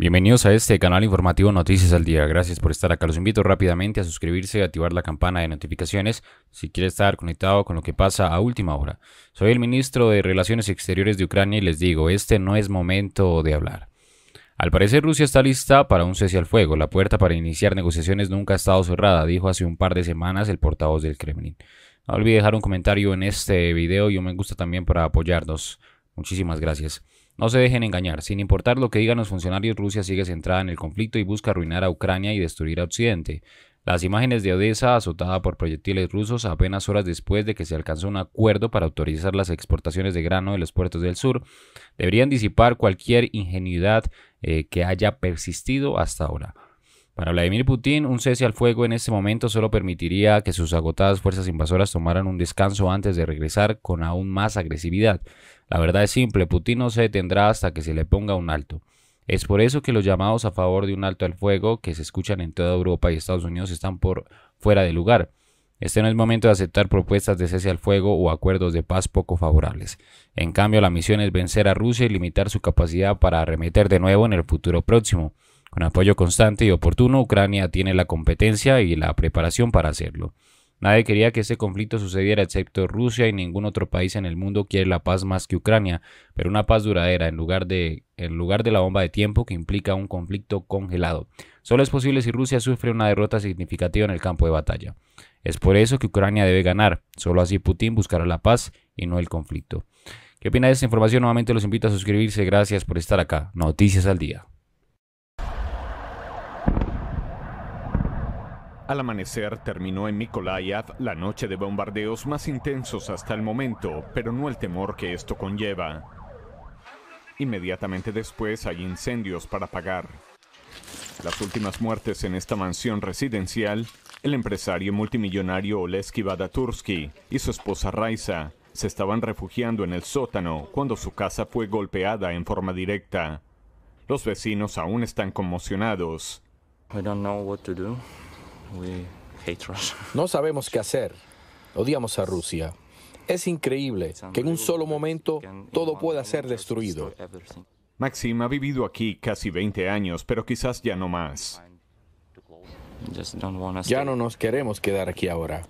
Bienvenidos a este canal informativo Noticias al Día. Gracias por estar acá. Los invito rápidamente a suscribirse y activar la campana de notificaciones si quiere estar conectado con lo que pasa a última hora. Soy el ministro de Relaciones Exteriores de Ucrania y les digo, este no es momento de hablar. Al parecer Rusia está lista para un cese al fuego. La puerta para iniciar negociaciones nunca ha estado cerrada, dijo hace un par de semanas el portavoz del Kremlin. No olvide dejar un comentario en este video y un me gusta también para apoyarnos. Muchísimas gracias. No se dejen engañar, sin importar lo que digan los funcionarios, Rusia sigue centrada en el conflicto y busca arruinar a Ucrania y destruir a Occidente. Las imágenes de Odessa azotada por proyectiles rusos apenas horas después de que se alcanzó un acuerdo para autorizar las exportaciones de grano de los puertos del sur deberían disipar cualquier ingenuidad eh, que haya persistido hasta ahora. Para Vladimir Putin, un cese al fuego en este momento solo permitiría que sus agotadas fuerzas invasoras tomaran un descanso antes de regresar con aún más agresividad. La verdad es simple, Putin no se detendrá hasta que se le ponga un alto. Es por eso que los llamados a favor de un alto al fuego que se escuchan en toda Europa y Estados Unidos están por fuera de lugar. Este no es momento de aceptar propuestas de cese al fuego o acuerdos de paz poco favorables. En cambio, la misión es vencer a Rusia y limitar su capacidad para arremeter de nuevo en el futuro próximo. Con apoyo constante y oportuno, Ucrania tiene la competencia y la preparación para hacerlo. Nadie quería que este conflicto sucediera excepto Rusia y ningún otro país en el mundo quiere la paz más que Ucrania, pero una paz duradera en lugar de, en lugar de la bomba de tiempo que implica un conflicto congelado. Solo es posible si Rusia sufre una derrota significativa en el campo de batalla. Es por eso que Ucrania debe ganar, solo así Putin buscará la paz y no el conflicto. ¿Qué opina de esta información? Nuevamente los invito a suscribirse, gracias por estar acá. Noticias al día. Al amanecer terminó en Mikolayev la noche de bombardeos más intensos hasta el momento, pero no el temor que esto conlleva. Inmediatamente después hay incendios para pagar. Las últimas muertes en esta mansión residencial, el empresario multimillonario Oleski Badatursky y su esposa Raisa se estaban refugiando en el sótano cuando su casa fue golpeada en forma directa. Los vecinos aún están conmocionados. No sabemos qué hacer. Odiamos a Rusia. Es increíble que en un solo momento todo pueda ser destruido. Maxim ha vivido aquí casi 20 años, pero quizás ya no más. Ya no nos queremos quedar aquí ahora.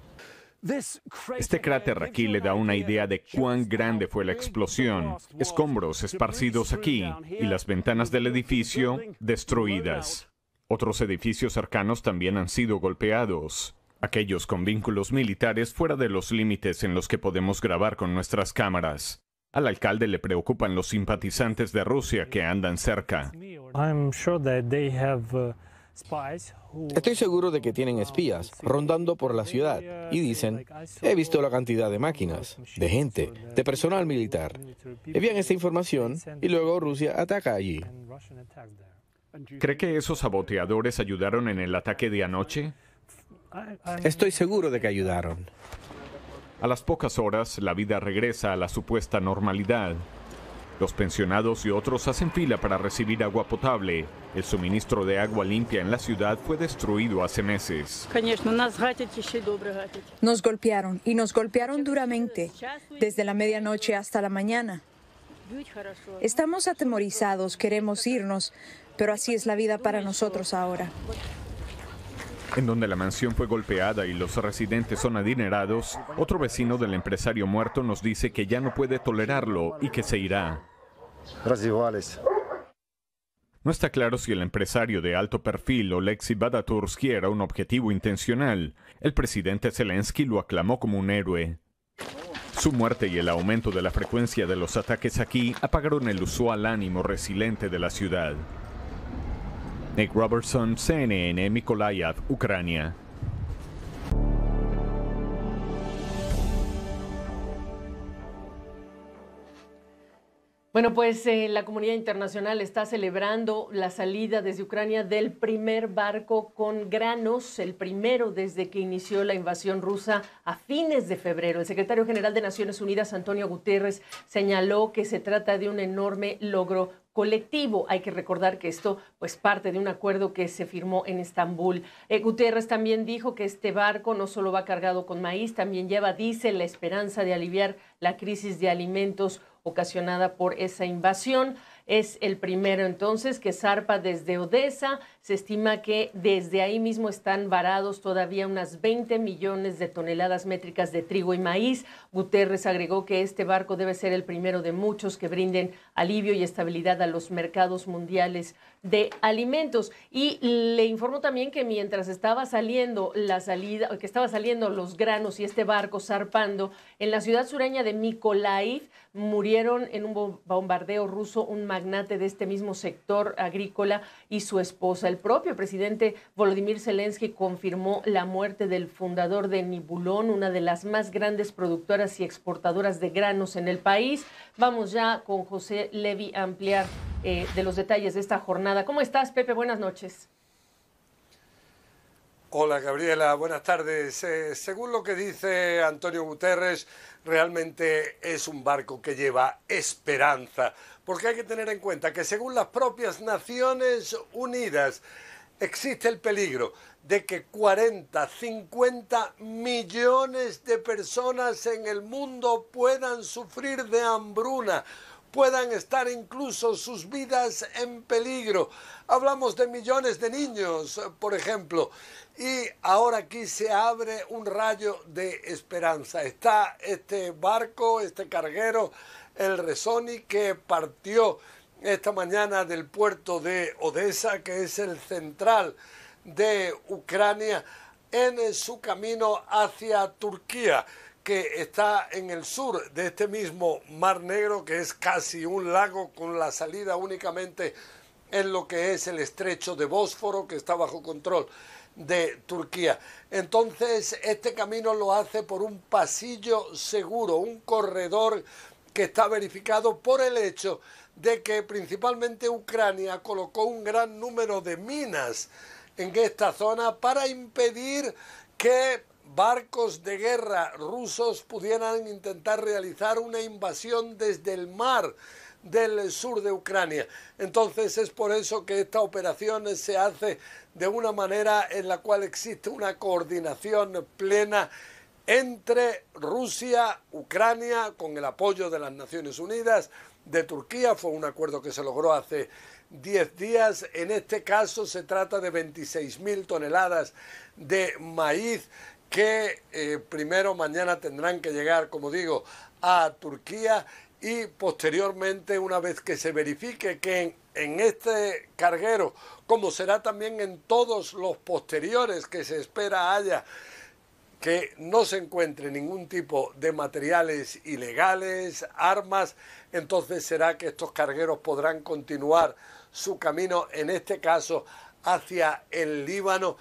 Este cráter aquí le da una idea de cuán grande fue la explosión. Escombros esparcidos aquí y las ventanas del edificio destruidas. Otros edificios cercanos también han sido golpeados. Aquellos con vínculos militares fuera de los límites en los que podemos grabar con nuestras cámaras. Al alcalde le preocupan los simpatizantes de Rusia que andan cerca. Uh, Estoy seguro de que tienen espías rondando por la ciudad y dicen, he visto la cantidad de máquinas, de gente, de personal militar. Envían esta información y luego Rusia ataca allí. ¿Cree que esos saboteadores ayudaron en el ataque de anoche? Estoy seguro de que ayudaron. A las pocas horas, la vida regresa a la supuesta normalidad. Los pensionados y otros hacen fila para recibir agua potable. El suministro de agua limpia en la ciudad fue destruido hace meses. Nos golpearon y nos golpearon duramente, desde la medianoche hasta la mañana. Estamos atemorizados, queremos irnos, pero así es la vida para nosotros ahora. En donde la mansión fue golpeada y los residentes son adinerados, otro vecino del empresario muerto nos dice que ya no puede tolerarlo y que se irá. No está claro si el empresario de alto perfil Oleksiy Badatursky era un objetivo intencional. El presidente Zelensky lo aclamó como un héroe. Su muerte y el aumento de la frecuencia de los ataques aquí apagaron el usual ánimo resiliente de la ciudad. Nick Robertson, CNN, Mikolayev, Ucrania. Bueno, pues eh, la comunidad internacional está celebrando la salida desde Ucrania del primer barco con granos, el primero desde que inició la invasión rusa a fines de febrero. El secretario general de Naciones Unidas, Antonio Guterres, señaló que se trata de un enorme logro colectivo. Hay que recordar que esto pues parte de un acuerdo que se firmó en Estambul. Eh, Guterres también dijo que este barco no solo va cargado con maíz, también lleva, dice, la esperanza de aliviar la crisis de alimentos ocasionada por esa invasión es el primero entonces que zarpa desde Odessa. Se estima que desde ahí mismo están varados todavía unas 20 millones de toneladas métricas de trigo y maíz. Guterres agregó que este barco debe ser el primero de muchos que brinden alivio y estabilidad a los mercados mundiales de alimentos. Y le informó también que mientras estaba saliendo la salida, que estaba saliendo los granos y este barco zarpando, en la ciudad sureña de Mikolaiv murieron en un bombardeo ruso un magnate de este mismo sector agrícola y su esposa. El propio presidente Volodymyr Zelensky confirmó la muerte del fundador de Nibulón, una de las más grandes productoras y exportadoras de granos en el país. Vamos ya con José Levy a ampliar eh, de los detalles de esta jornada. ¿Cómo estás, Pepe? Buenas noches. Hola Gabriela, buenas tardes. Eh, según lo que dice Antonio Guterres, realmente es un barco que lleva esperanza, porque hay que tener en cuenta que según las propias Naciones Unidas, existe el peligro de que 40, 50 millones de personas en el mundo puedan sufrir de hambruna puedan estar incluso sus vidas en peligro. Hablamos de millones de niños, por ejemplo, y ahora aquí se abre un rayo de esperanza. Está este barco, este carguero, el Resoni, que partió esta mañana del puerto de Odessa, que es el central de Ucrania, en su camino hacia Turquía que está en el sur de este mismo Mar Negro, que es casi un lago con la salida únicamente en lo que es el estrecho de Bósforo, que está bajo control de Turquía. Entonces, este camino lo hace por un pasillo seguro, un corredor que está verificado por el hecho de que principalmente Ucrania colocó un gran número de minas en esta zona para impedir que barcos de guerra rusos pudieran intentar realizar una invasión desde el mar del sur de Ucrania. Entonces es por eso que esta operación se hace de una manera en la cual existe una coordinación plena entre Rusia, Ucrania, con el apoyo de las Naciones Unidas, de Turquía. Fue un acuerdo que se logró hace 10 días. En este caso se trata de 26.000 toneladas de maíz que eh, primero mañana tendrán que llegar, como digo, a Turquía y posteriormente, una vez que se verifique que en, este carguero, como será también en todos los posteriores que se espera haya, que no se encuentre ningún tipo de materiales ilegales, armas, entonces será que estos cargueros podrán continuar su camino, en este caso, hacia el Líbano.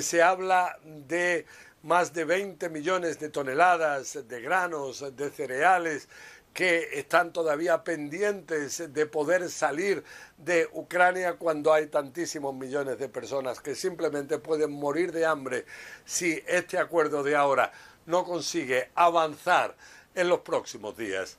Se habla de más de 20 millones de toneladas de granos, de cereales que están todavía pendientes de poder salir de Ucrania cuando hay tantísimos millones de personas que simplemente pueden morir de hambre si este acuerdo de ahora no consigue avanzar en los próximos días.